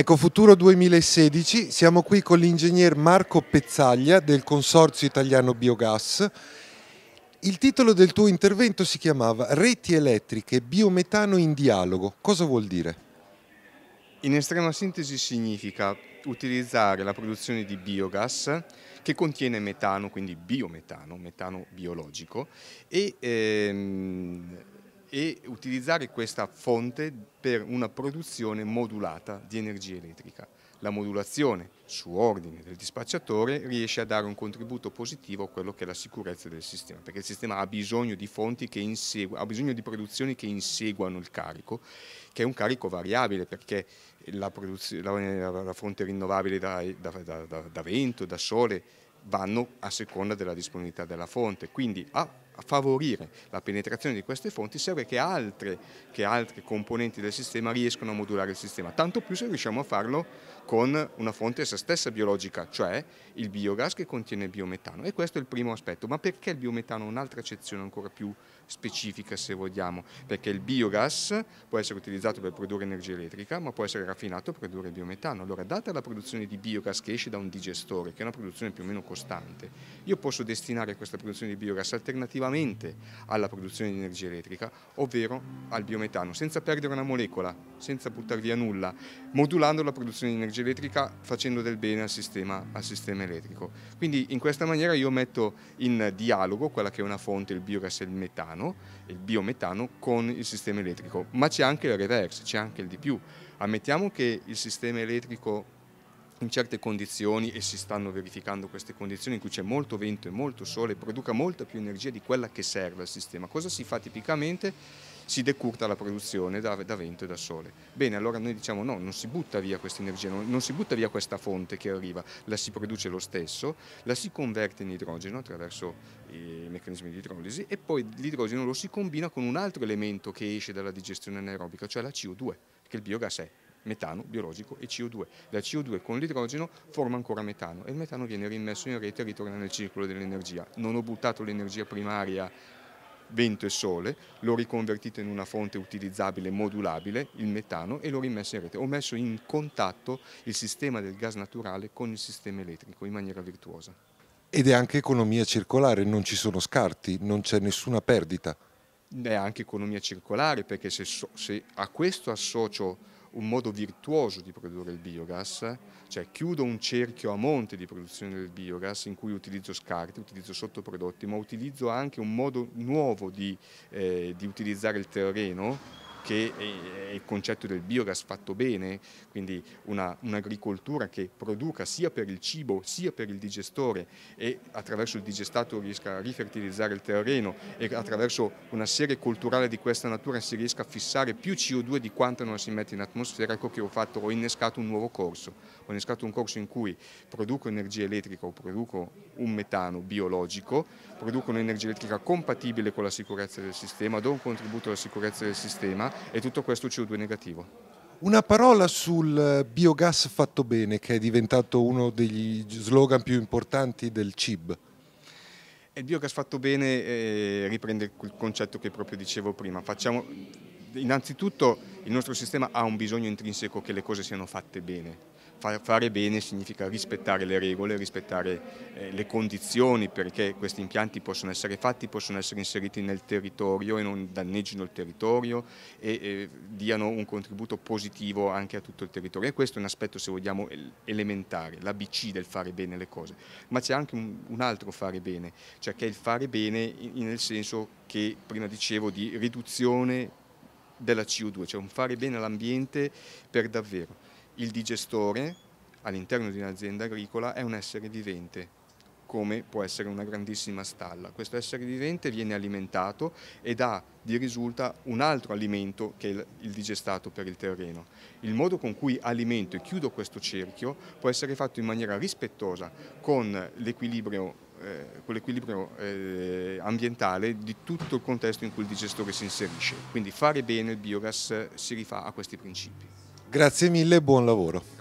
Ecco, Futuro 2016, siamo qui con l'ingegner Marco Pezzaglia del Consorzio Italiano Biogas. Il titolo del tuo intervento si chiamava Reti elettriche, biometano in dialogo. Cosa vuol dire? In estrema sintesi significa utilizzare la produzione di biogas che contiene metano, quindi biometano, metano biologico, e ehm, e utilizzare questa fonte per una produzione modulata di energia elettrica. La modulazione su ordine del dispacciatore riesce a dare un contributo positivo a quello che è la sicurezza del sistema, perché il sistema ha bisogno di fonti che insegu- ha bisogno di produzioni che inseguano il carico, che è un carico variabile perché la, la, la fonte rinnovabile da, da, da, da vento, da sole vanno a seconda della disponibilità della fonte, quindi ha ah, a favorire la penetrazione di queste fonti serve che altre, che altre componenti del sistema riescano a modulare il sistema, tanto più se riusciamo a farlo con una fonte se stessa biologica, cioè il biogas che contiene il biometano. E questo è il primo aspetto. Ma perché il biometano ha un'altra accezione ancora più specifica, se vogliamo? Perché il biogas può essere utilizzato per produrre energia elettrica, ma può essere raffinato per produrre biometano. Allora, data la produzione di biogas che esce da un digestore, che è una produzione più o meno costante, io posso destinare questa produzione di biogas alternativamente alla produzione di energia elettrica, ovvero al biometano, senza perdere una molecola, senza buttare via nulla, modulando la produzione di energia energia elettrica facendo del bene al sistema, al sistema, elettrico. Quindi in questa maniera io metto in dialogo quella che è una fonte, il biogas e il metano, il biometano con il sistema elettrico, ma c'è anche il reverse, c'è anche il di più. Ammettiamo che il sistema elettrico in certe condizioni e si stanno verificando queste condizioni in cui c'è molto vento e molto sole, produca molta più energia di quella che serve al sistema. Cosa si fa tipicamente? si decurta la produzione da, da, vento e da sole. Bene, allora noi diciamo no, non si butta via questa energia, non, non si butta via questa fonte che arriva, la si produce lo stesso, la si converte in idrogeno attraverso i meccanismi di idrolisi e poi l'idrogeno lo si combina con un altro elemento che esce dalla digestione anaerobica, cioè la CO2, che il biogas è metano biologico e CO2. La CO2 con l'idrogeno forma ancora metano e il metano viene rimesso in rete e ritorna nel circolo dell'energia. Non ho buttato l'energia primaria vento e sole, l'ho riconvertito in una fonte utilizzabile, modulabile, il metano, e l'ho rimesso in rete. Ho messo in contatto il sistema del gas naturale con il sistema elettrico in maniera virtuosa. Ed è anche economia circolare, non ci sono scarti, non c'è nessuna perdita. È anche economia circolare perché se, so, se a questo associo un modo virtuoso di produrre il biogas, cioè chiudo un cerchio a monte di produzione del biogas in cui utilizzo scarti, utilizzo sottoprodotti, ma utilizzo anche un modo nuovo di, eh, di utilizzare il terreno che è il concetto del biogas fatto bene, quindi un'agricoltura che produca sia per il cibo sia per il digestore e attraverso il digestato riesca a rifertilizzare il terreno e attraverso una serie culturale di questa natura si riesca a fissare più CO2 di quanto non si mette in atmosfera, ecco che ho, fatto, ho innescato un nuovo corso, ho innescato un corso in cui produco energia elettrica o produco un metano biologico, produco un'energia elettrica compatibile con la sicurezza del sistema, do un contributo alla sicurezza del sistema, e tutto questo CO2 negativo. Una parola sul eh, biogas fatto bene che è diventato uno degli slogan più importanti del CIB. Il biogas fatto bene eh, riprende il concetto che proprio dicevo prima, Facciamo innanzitutto il nostro sistema ha un bisogno intrinseco che le cose siano fatte bene. Fare bene significa rispettare le regole, rispettare eh, le condizioni perché questi impianti possono essere fatti, possono essere inseriti nel territorio e non danneggino il territorio e diano un contributo positivo anche a tutto il territorio. E questo è un aspetto, se vogliamo, elementare, l'ABC del fare bene le cose. Ma c'è anche un altro fare bene, cioè che è il fare bene nel senso che prima dicevo di riduzione della CO2, cioè un fare bene all'ambiente per davvero. Il digestore all'interno di un'azienda agricola è un essere vivente, come può essere una grandissima stalla. Questo essere vivente viene alimentato e dà di risulta un altro alimento che è il digestato per il terreno. Il modo con cui alimento e chiudo questo cerchio può essere fatto in maniera rispettosa con l'equilibrio eh, con l'equilibrio eh, ambientale di tutto il contesto in cui il digestore si inserisce. Quindi fare bene il biogas si rifà a questi principi. Grazie mille e buon lavoro.